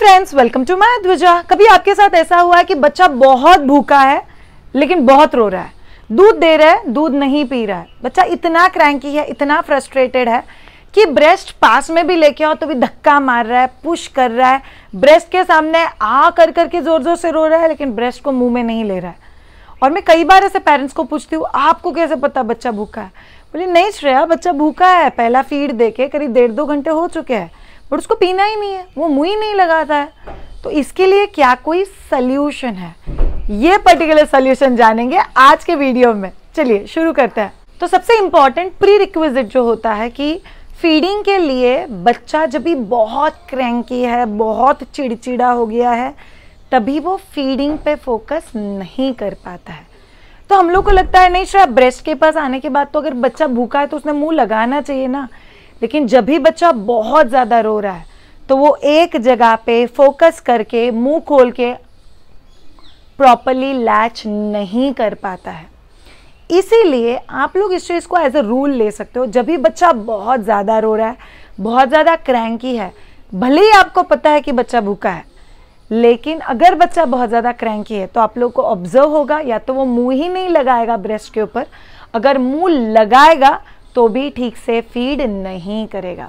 Friends welcome to my Dwija कभी आपके साथ ऐसा हुआ है कि बच्चा बहुत भूखा है लेकिन बहुत रो रहा है दूध दे रहा है दूध नहीं पी रहा है बच्चा इतना क्रैंकी है इतना फ्रस्ट्रेटेड है कि ब्रेस्ट पास में भी लेके आओ तो भी धक्का मार रहा है पुश कर रहा है ब्रेस्ट के सामने आ कर करके ज़ोर ज़ोर से रो रहा है लेकिन ब्रेस्ट को मुंह में नहीं ले रहा है और मैं कई बार ऐसे पेरेंट्स को पूछती हूँ आपको कैसे पता बच्चा भूखा है बोले नहीं श्रेया बच्चा भूखा है पहला फीड दे के करीब डेढ़ दो घंटे हो चुके हैं बट उसको पीना ही नहीं है वो मुँह ही नहीं लगाता है तो इसके लिए क्या कोई सल्यूशन है ये पर्टिकुलर सल्यूशन जानेंगे आज के वीडियो में चलिए शुरू करते हैं तो सबसे इम्पॉर्टेंट प्री रिक्विजिट जो होता है कि फीडिंग के लिए बच्चा जब भी बहुत क्रैंकी है बहुत चिड़चिड़ा हो गया है तभी वो फीडिंग पे फोकस नहीं कर पाता है तो हम लोग को लगता है नहीं शायद ब्रेस्ट के पास आने के बाद तो अगर बच्चा भूखा है तो उसने मुंह लगाना चाहिए ना लेकिन जब भी बच्चा बहुत ज़्यादा रो रहा है तो वो एक जगह पे फोकस करके मुंह खोल के प्रॉपरली लैच नहीं कर पाता है इसीलिए आप लोग इस चीज़ को एज अ रूल ले सकते हो जब भी बच्चा बहुत ज़्यादा रो रहा है बहुत ज़्यादा क्रैंकी है भले ही आपको पता है कि बच्चा भूखा है लेकिन अगर बच्चा बहुत ज़्यादा क्रैंकी है तो आप लोग को ऑब्जर्व होगा या तो वो मुंह ही नहीं लगाएगा ब्रेस्ट के ऊपर अगर मुंह लगाएगा तो भी ठीक से फीड नहीं करेगा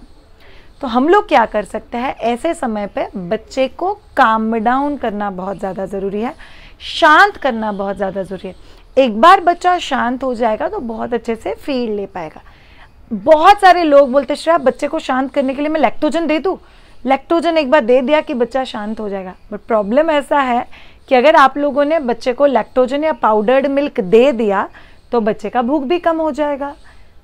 तो हम लोग क्या कर सकते हैं ऐसे समय पे बच्चे को काम डाउन करना बहुत ज़्यादा ज़रूरी है शांत करना बहुत ज़्यादा ज़रूरी है एक बार बच्चा शांत हो जाएगा तो बहुत अच्छे से फीड ले पाएगा बहुत सारे लोग बोलते श्रेया बच्चे को शांत करने के लिए मैं लैक्टोजन दे दूँ लैक्टोजन एक बार दे दिया कि बच्चा शांत हो जाएगा बट प्रॉब्लम ऐसा है कि अगर आप लोगों ने बच्चे को लैक्टोजन या पाउडर्ड मिल्क दे दिया तो बच्चे का भूख भी कम हो जाएगा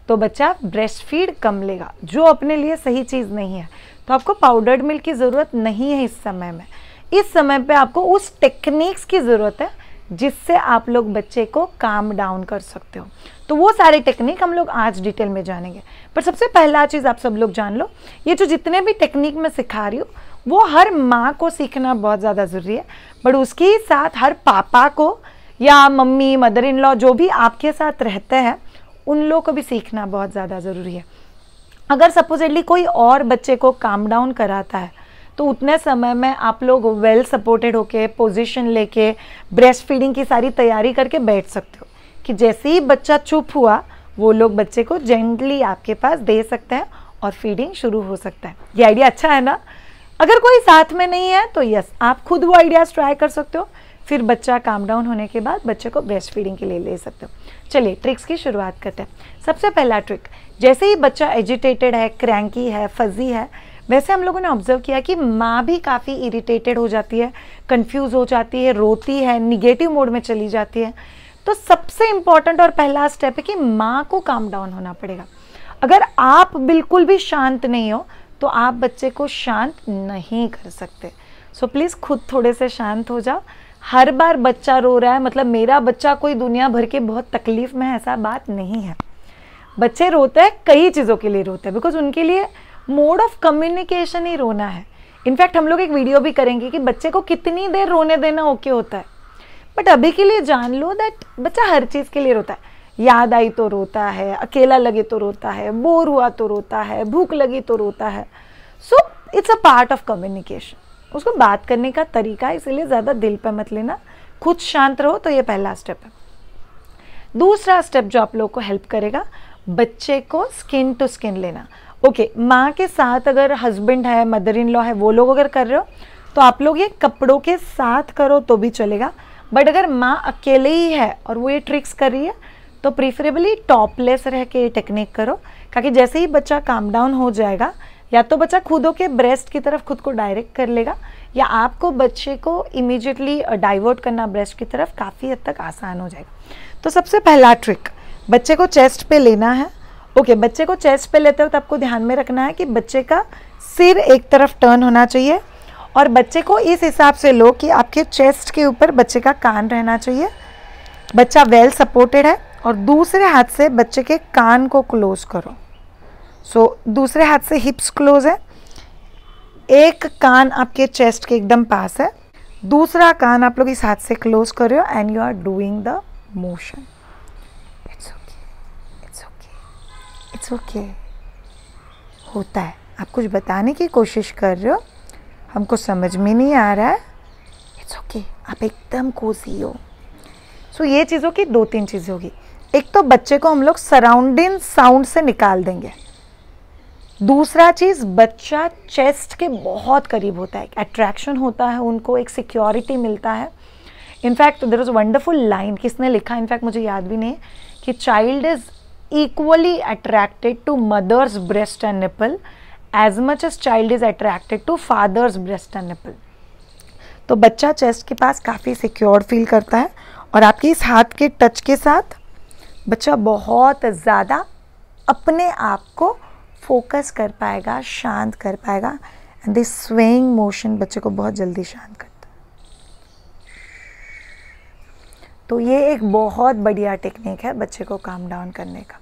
तो बच्चा ब्रेस्ट फीड कम लेगा जो अपने लिए सही चीज़ नहीं है तो आपको पाउडर्ड मिल्क की ज़रूरत नहीं है इस समय में इस समय पे आपको उस टेक्निक्स की ज़रूरत है जिससे आप लोग बच्चे को काम डाउन कर सकते हो तो वो सारे टेक्निक हम लोग आज डिटेल में जानेंगे पर सबसे पहला चीज़ आप सब लोग जान लो ये जो जितने भी टेक्निक मैं सिखा रही हूँ वो हर माँ को सीखना बहुत ज़्यादा ज़रूरी है बट उसके साथ हर पापा को या मम्मी मदर इन लॉ जो भी आपके साथ रहते हैं उन लोगों को भी सीखना बहुत ज़्यादा ज़रूरी है अगर सपोजिटली कोई और बच्चे को काम डाउन कराता है तो उतने समय में आप लोग वेल सपोर्टेड होके पोजीशन लेके ब्रेस्ट फीडिंग की सारी तैयारी करके बैठ सकते हो कि जैसे ही बच्चा चुप हुआ वो लोग बच्चे को जेंटली आपके पास दे सकते हैं और फीडिंग शुरू हो सकता है ये आइडिया अच्छा है ना अगर कोई साथ में नहीं है तो यस आप खुद वो आइडियाज़ ट्राई कर सकते हो फिर बच्चा काम डाउन होने के बाद बच्चे को ब्रेस्ट फीडिंग के लिए ले सकते हो चलिए ट्रिक्स की शुरुआत करते हैं सबसे पहला ट्रिक जैसे ही बच्चा एजिटेटेड है क्रैंकी है फजी है वैसे हम लोगों ने ऑब्जर्व किया कि माँ भी काफ़ी इरिटेटेड हो जाती है कंफ्यूज हो जाती है रोती है निगेटिव मोड में चली जाती है तो सबसे इम्पॉर्टेंट और पहला स्टेप है कि माँ को काम डाउन होना पड़ेगा अगर आप बिल्कुल भी शांत नहीं हो तो आप बच्चे को शांत नहीं कर सकते सो so, प्लीज़ खुद थोड़े से शांत हो जाओ हर बार बच्चा रो रहा है मतलब मेरा बच्चा कोई दुनिया भर के बहुत तकलीफ में है ऐसा बात नहीं है बच्चे रोते हैं कई चीज़ों के लिए रोते हैं बिकॉज उनके लिए मोड ऑफ कम्युनिकेशन ही रोना है इनफैक्ट हम लोग एक वीडियो भी करेंगे कि बच्चे को कितनी देर रोने देना ओके होता है बट अभी के लिए जान लो दैट बच्चा हर चीज़ के लिए रोता है याद आई तो रोता है अकेला लगे तो रोता है बोर हुआ तो रोता है भूख लगी तो रोता है so it's a part of communication उसको बात करने का तरीका इसीलिए ज़्यादा दिल पर मत लेना खुद शांत रहो तो ये पहला स्टेप है दूसरा स्टेप जो आप लोग को हेल्प करेगा बच्चे को स्किन टू स्किन लेना ओके माँ के साथ अगर हस्बैंड है मदर इन लॉ है वो लोग अगर कर रहे हो तो आप लोग ये कपड़ों के साथ करो तो भी चलेगा बट अगर माँ अकेले ही है और वो ये ट्रिक्स कर रही है तो प्रीफरेबली टॉपलेस रह के ये टेक्निक करो ताकि जैसे ही बच्चा काम डाउन हो जाएगा या तो बच्चा खुदों के ब्रेस्ट की तरफ खुद को डायरेक्ट कर लेगा या आपको बच्चे को इमिजिएटली डाइवर्ट करना ब्रेस्ट की तरफ काफ़ी हद तक आसान हो जाएगा तो सबसे पहला ट्रिक बच्चे को चेस्ट पे लेना है ओके okay, बच्चे को चेस्ट पे लेते वक्त आपको ध्यान में रखना है कि बच्चे का सिर एक तरफ टर्न होना चाहिए और बच्चे को इस हिसाब से लो कि आपके चेस्ट के ऊपर बच्चे का कान रहना चाहिए बच्चा वेल सपोर्टेड है और दूसरे हाथ से बच्चे के कान को क्लोज करो सो so, दूसरे हाथ से हिप्स क्लोज है एक कान आपके चेस्ट के एकदम पास है दूसरा कान आप लोग इस हाथ से क्लोज कर रहे हो and you are doing the motion it's okay it's okay it's okay होता है आप कुछ बताने की कोशिश कर रहे हो हमको समझ में नहीं आ रहा है इट्स ओके okay. आप एकदम कोसी हो सो so, ये चीज़ों की दो तीन चीज़ें होगी एक तो बच्चे को हम लोग सराउंडिंग साउंड से निकाल देंगे दूसरा चीज़ बच्चा चेस्ट के बहुत करीब होता है अट्रैक्शन होता है उनको एक सिक्योरिटी मिलता है in fact there is wonderful line किसने लिखा इनफैक्ट मुझे याद भी नहीं कि child is equally attracted to mother's breast and nipple as much as child is attracted to father's breast and nipple तो बच्चा चेस्ट के पास काफ़ी सिक्योर फील करता है और आपके इस हाथ के टच के साथ बच्चा बहुत ज़्यादा अपने आप को फोकस कर पाएगा शांत कर पाएगा एंड दिस स्वेइंग मोशन बच्चे को बहुत जल्दी शांत करता तो ये एक बहुत बढ़िया टेक्निक है बच्चे को काम डाउन करने का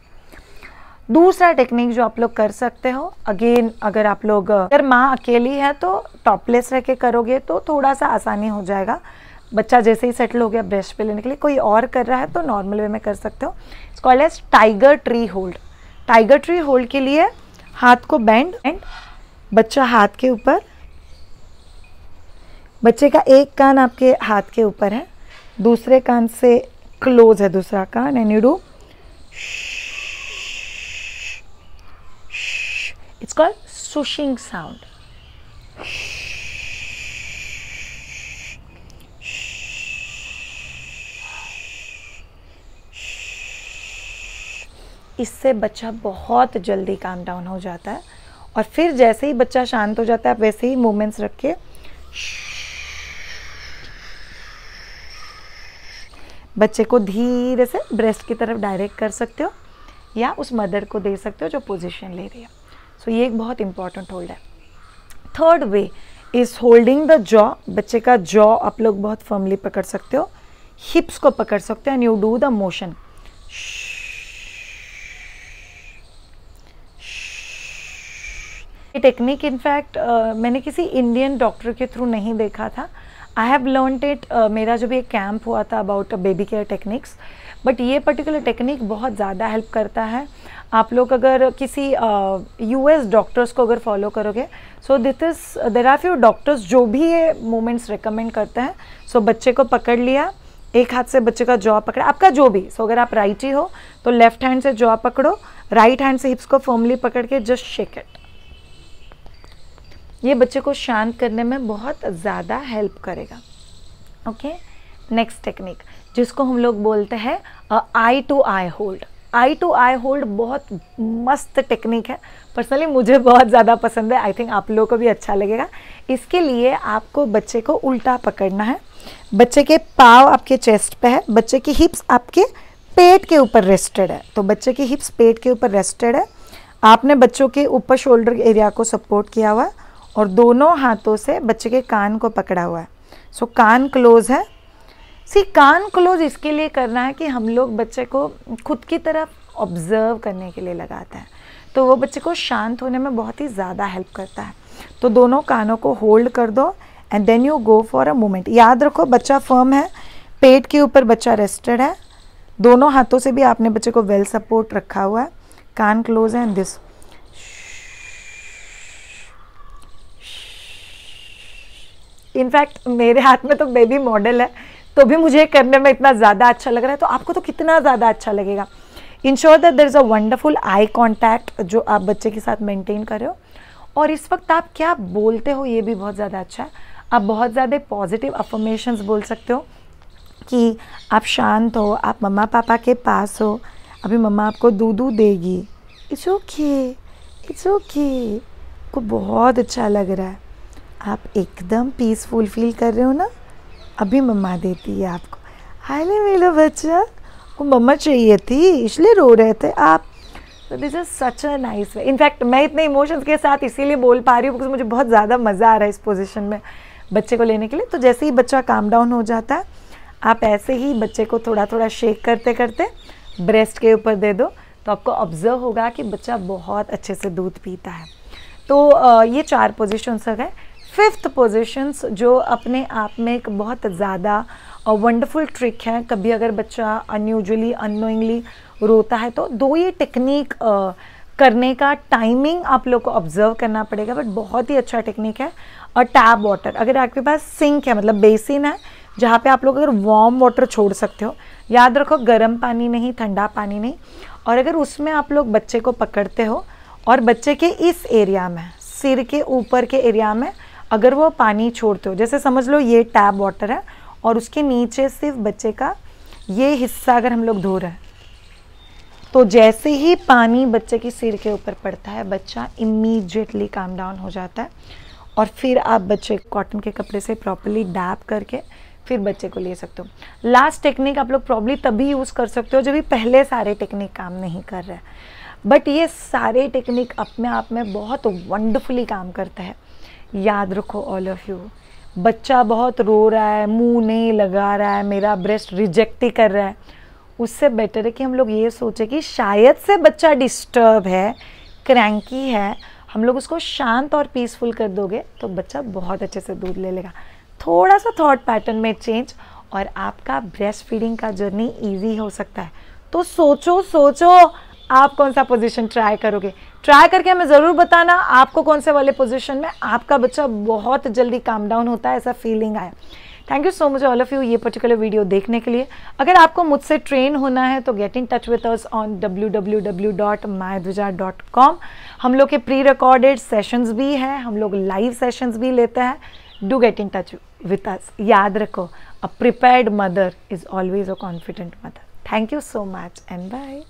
दूसरा टेक्निक जो आप लोग कर सकते हो अगेन अगर आप लोग अगर माँ अकेली है तो टॉपलेस रह के करोगे तो थोड़ा सा आसानी हो जाएगा बच्चा जैसे ही सेटल हो गया ब्रश पे लेने के लिए कोई और कर रहा है तो नॉर्मल वे में कर सकते हो it's called as tiger tree hold tiger tree hold के लिए हाथ को बैंड एंड बच्चा हाथ के ऊपर बच्चे का एक कान आपके हाथ के ऊपर है दूसरे कान से क्लोज है दूसरा कान and you do it's called shushing sound इससे बच्चा बहुत जल्दी काम डाउन हो जाता है और फिर जैसे ही बच्चा शांत हो जाता है वैसे ही मूवमेंट्स रख के बच्चे को धीरे से ब्रेस्ट की तरफ डायरेक्ट कर सकते हो या उस मदर को दे सकते हो जो पोजीशन ले रही है सो so, ये एक बहुत इंपॉर्टेंट होल्ड है third way is holding the jaw बच्चे का जॉ आप लोग बहुत फर्मली पकड़ सकते हो हिप्स को पकड़ सकते हो and you do the motion ये टेक्निक इनफैक्ट मैंने किसी इंडियन डॉक्टर के थ्रू नहीं देखा था आई हैव लर्न इट मेरा जो भी एक कैंप हुआ था about baby care techniques but ये पर्टिकुलर टेक्निक बहुत ज़्यादा हेल्प करता है आप लोग अगर किसी यू एस डॉक्टर्स को अगर फॉलो करोगे so this is there are few doctors जो भी ये मोमेंट्स रिकमेंड करते हैं सो so, बच्चे को पकड़ लिया एक हाथ से बच्चे का जॉ पकड़ा आपका जो भी सो so, अगर आप राइट ही हो तो लेफ्ट हैंड से जॉ पकड़ो राइट हैंड से हिप्स को फर्मली पकड़ के जस्ट शेक इट ये बच्चे को शांत करने में बहुत ज़्यादा हेल्प करेगा ओके नेक्स्ट टेक्निक जिसको हम लोग बोलते हैं eye to eye hold eye to eye hold बहुत मस्त टेक्निक है पर्सनली मुझे बहुत ज़्यादा पसंद है आई थिंक आप लोगों को भी अच्छा लगेगा इसके लिए आपको बच्चे को उल्टा पकड़ना है बच्चे के पाव आपके चेस्ट पे है बच्चे की हिप्स आपके पेट के ऊपर रेस्टेड है तो बच्चे की हिप्स पेट के ऊपर रेस्टेड है आपने बच्चों के ऊपर शोल्डर एरिया को सपोर्ट किया हुआ है और दोनों हाथों से बच्चे के कान को पकड़ा हुआ है सो so, कान क्लोज है सी कान क्लोज इसके लिए करना है कि हम लोग बच्चे को खुद की तरफ ऑब्ज़र्व करने के लिए लगाते हैं तो वो बच्चे को शांत होने में बहुत ही ज़्यादा हेल्प करता है तो दोनों कानों को होल्ड कर दो and then you go for a moment याद रखो बच्चा फर्म है पेट के ऊपर बच्चा रेस्टेड है दोनों हाथों से भी आपने बच्चे को वेल well सपोर्ट रखा हुआ है कान क्लोज है एंड दिस इनफैक्ट मेरे हाथ में तो बेबी मॉडल है तो भी मुझे करने में इतना ज़्यादा अच्छा लग रहा है तो आपको तो कितना ज़्यादा अच्छा लगेगा ensure that there is a wonderful eye contact जो आप बच्चे के साथ मेंटेन कर रहे हो और इस वक्त आप क्या बोलते हो ये भी बहुत ज़्यादा अच्छा है आप बहुत ज़्यादा पॉजिटिव अफर्मेशंस बोल सकते हो कि आप शांत हो आप मम्मा पापा के पास हो अभी मम्मा आपको दूध देगी इट्स ओके इट्स ओके को बहुत अच्छा लग रहा है आप एकदम पीसफुल फील कर रहे हो ना अभी मम्मा देती है आपको हाले मेरा बच्चा वो मम्मा चाहिए थी इसलिए रो रहे थे आप तो this is such a nice way in fact मैं इतने इमोशंस के साथ इसीलिए बोल पा रही हूँ बिकॉज मुझे बहुत ज़्यादा मज़ा आ रहा है इस पोजिशन में बच्चे को लेने के लिए तो जैसे ही बच्चा काम डाउन हो जाता है आप ऐसे ही बच्चे को थोड़ा थोड़ा शेक करते करते ब्रेस्ट के ऊपर दे दो तो आपको ऑब्ज़र्व होगा कि बच्चा बहुत अच्छे से दूध पीता है तो ये चार पोजिशन्स हो गए फिफ्थ पोजिशंस जो अपने आप में एक बहुत ज़्यादा वंडरफुल ट्रिक है कभी अगर बच्चा अनयूजली अनोइंगली रोता है तो दो ये टेक्निक करने का टाइमिंग आप लोग को ऑब्जर्व करना पड़ेगा बट बहुत ही अच्छा टेक्निक है और टैप वाटर अगर आपके पास सिंक है मतलब बेसिन है जहाँ पे आप लोग अगर वार्म वाटर छोड़ सकते हो याद रखो गर्म पानी नहीं ठंडा पानी नहीं और अगर उसमें आप लोग बच्चे को पकड़ते हो और बच्चे के इस एरिया में सिर के ऊपर के एरिया में अगर वो पानी छोड़ते हो जैसे समझ लो ये टैप वाटर है और उसके नीचे सिर्फ बच्चे का ये हिस्सा अगर हम लोग धो रहे हैं तो जैसे ही पानी बच्चे की सिर के ऊपर पड़ता है बच्चा इमीजिएटली काम डाउन हो जाता है और फिर आप बच्चे कॉटन के कपड़े से प्रॉपरली डैप करके फिर बच्चे को ले सकते हो लास्ट टेक्निक आप लोग प्रॉब्ली तभी यूज़ कर सकते हो जब भी पहले सारे टेक्निक काम नहीं कर रहे बट ये सारे टेक्निक अपने आप में बहुत वंडरफुली काम करता है याद रखो ऑल ऑफ यू बच्चा बहुत रो रहा है मुंह नहीं लगा रहा है मेरा ब्रेस्ट रिजेक्ट ही कर रहा है उससे बेटर है कि हम लोग ये सोचें कि शायद से बच्चा डिस्टर्ब है क्रैंकी है हम लोग उसको शांत और पीसफुल कर दोगे तो बच्चा बहुत अच्छे से दूध ले लेगा थोड़ा सा थॉट पैटर्न में चेंज और आपका ब्रेस्ट फीडिंग का जर्नी ईजी हो सकता है तो सोचो सोचो आप कौन सा पोजिशन ट्राई करोगे ट्राई करके हमें ज़रूर बताना आपको कौन से वाले पोजिशन में आपका बच्चा बहुत जल्दी काम डाउन होता है ऐसा फीलिंग आया thank you so much all of you ये पर्टिकुलर वीडियो देखने के लिए अगर आपको मुझसे ट्रेन होना है तो get in touch with us on W W W dot my Dhwaja dot com हम लोग के प्री रिकॉर्डेड सेशंस भी हैं हम लोग लाइव सेशंस भी लेते हैं do get in touch with us याद रखो a prepared mother is always a confident mother thank you so much and bye